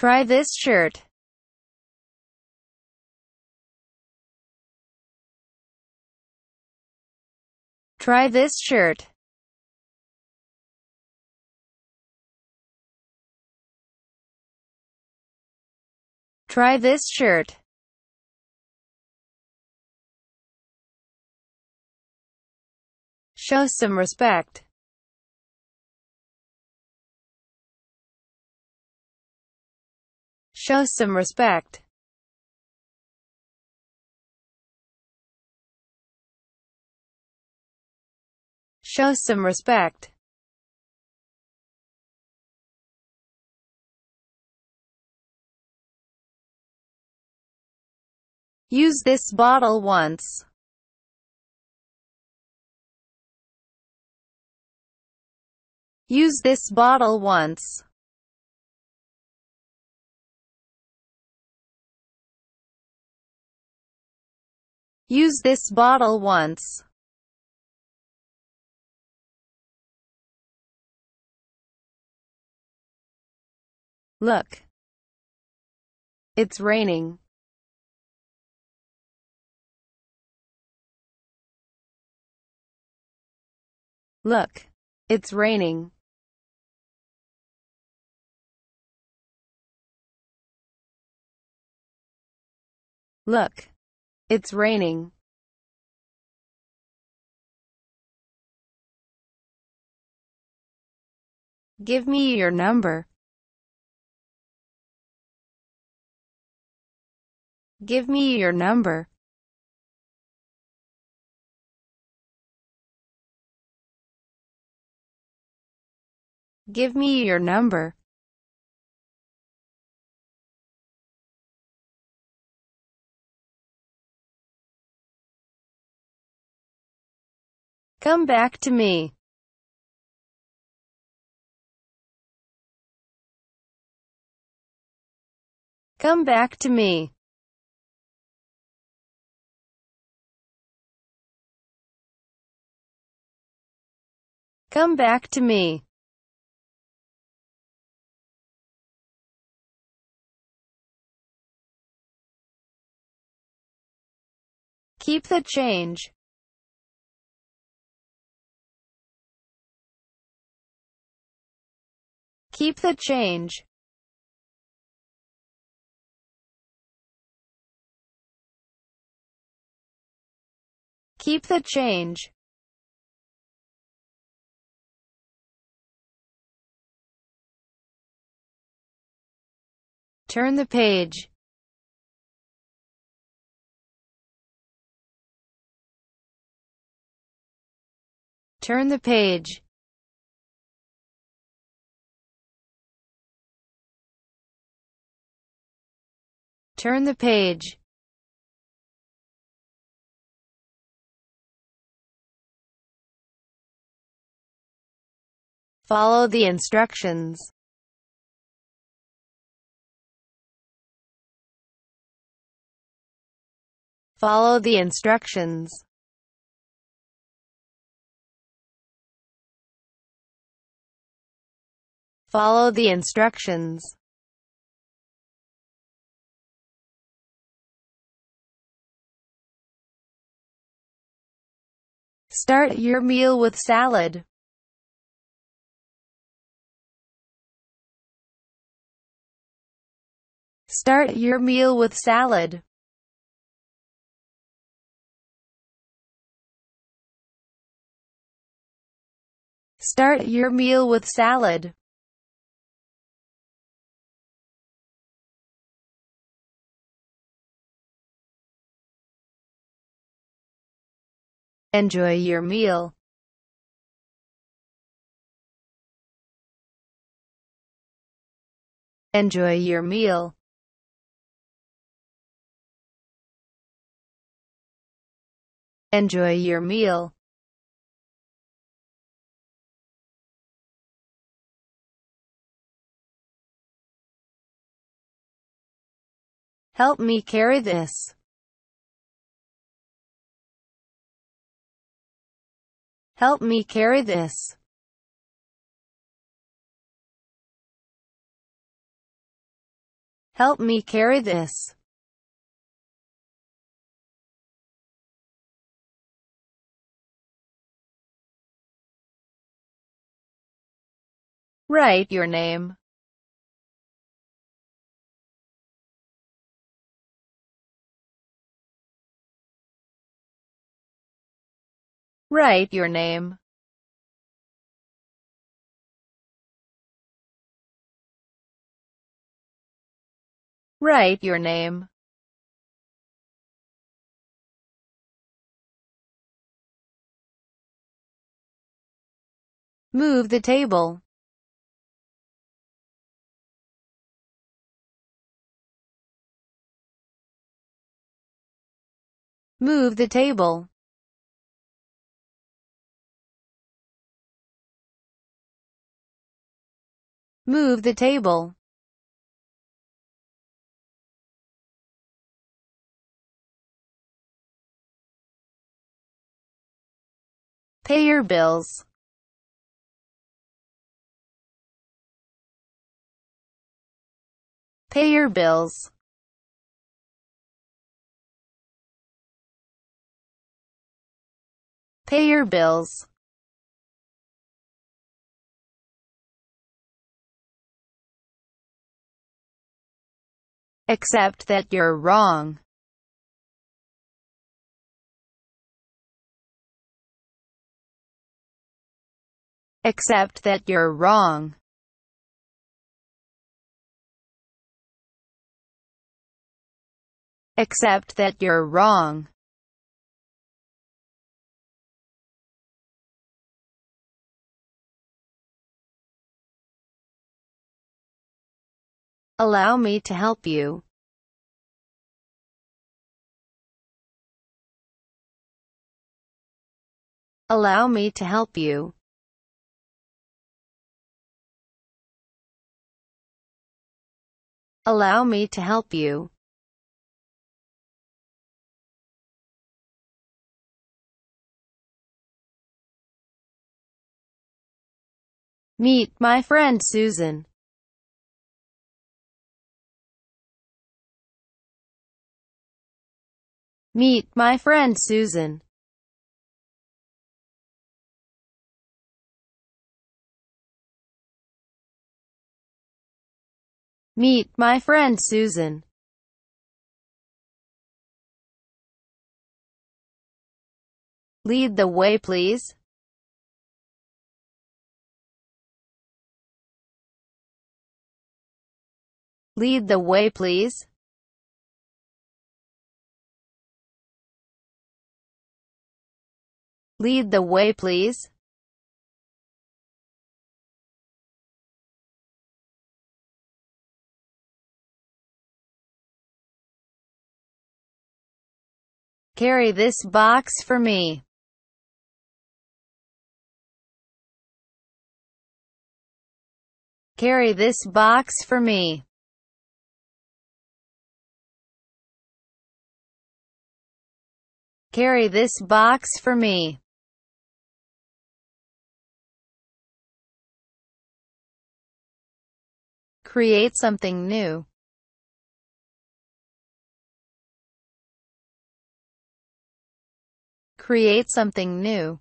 Try this shirt. Try this shirt. Try this shirt. Show some respect. Show some respect. Show some respect. Use this bottle once. Use this bottle once. Use this bottle once. Look. It's raining. Look. It's raining. Look. It's raining. Give me your number. Give me your number. Give me your number. Come back to me. Come back to me. Come back to me. Keep the change. Keep the change. Keep the change. Turn the page. Turn the page. Turn the page Follow the instructions. Follow the instructions. Follow the instructions. Start your meal with salad. Start your meal with salad. Start your meal with salad. Enjoy your meal. Enjoy your meal. Enjoy your meal. Help me carry this. Help me carry this. Help me carry this. Write your name. Write your name. Write your name. Move the table. Move the table. Move the table. Pay your bills. Pay your bills. Pay your bills. Except that you're wrong. Except that you're wrong. Except that you're wrong. Allow me to help you. Allow me to help you. Allow me to help you. Meet my friend Susan. Meet my friend Susan. Meet my friend Susan. Lead the way, please. Lead the way, please. Lead the way please. Carry this box for me. Carry this box for me. Carry this box for me. Create something new. Create something new.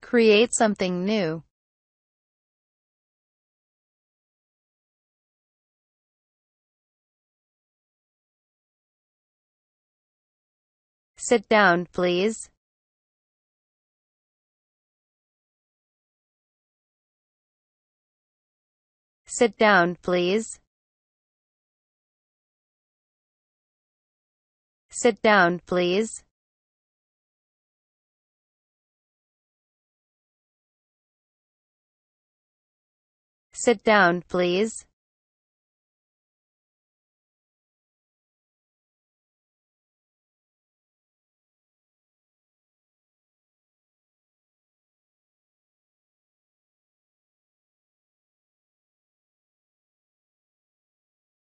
Create something new. Sit down, please. Sit down, please. Sit down, please. Sit down, please.